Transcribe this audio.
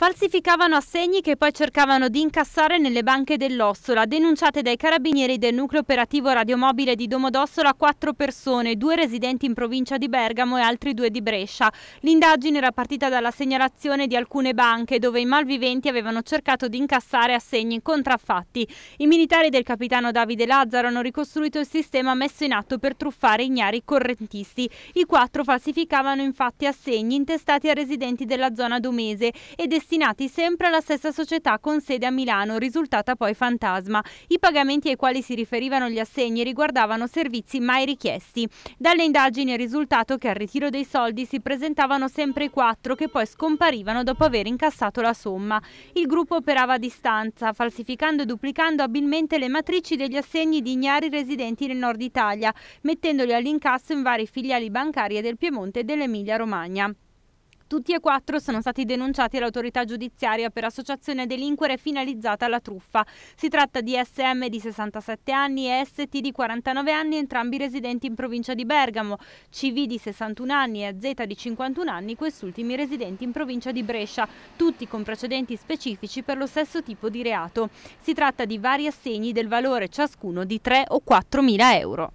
Falsificavano assegni che poi cercavano di incassare nelle banche dell'Ossola, denunciate dai carabinieri del nucleo operativo radiomobile di Domodossola quattro persone, due residenti in provincia di Bergamo e altri due di Brescia. L'indagine era partita dalla segnalazione di alcune banche dove i malviventi avevano cercato di incassare assegni contraffatti. I militari del capitano Davide Lazzaro hanno ricostruito il sistema messo in atto per truffare ignari correntisti. I quattro falsificavano infatti assegni intestati a residenti della zona domese ed destinati sempre alla stessa società con sede a Milano, risultata poi fantasma. I pagamenti ai quali si riferivano gli assegni riguardavano servizi mai richiesti. Dalle indagini è risultato che al ritiro dei soldi si presentavano sempre i quattro che poi scomparivano dopo aver incassato la somma. Il gruppo operava a distanza, falsificando e duplicando abilmente le matrici degli assegni di ignari residenti nel nord Italia, mettendoli all'incasso in vari filiali bancarie del Piemonte e dell'Emilia Romagna. Tutti e quattro sono stati denunciati all'autorità giudiziaria per associazione delinquere finalizzata alla truffa. Si tratta di SM di 67 anni e ST di 49 anni, entrambi residenti in provincia di Bergamo, CV di 61 anni e Z di 51 anni, quest'ultimi residenti in provincia di Brescia, tutti con precedenti specifici per lo stesso tipo di reato. Si tratta di vari assegni del valore ciascuno di 3 o 4 mila euro.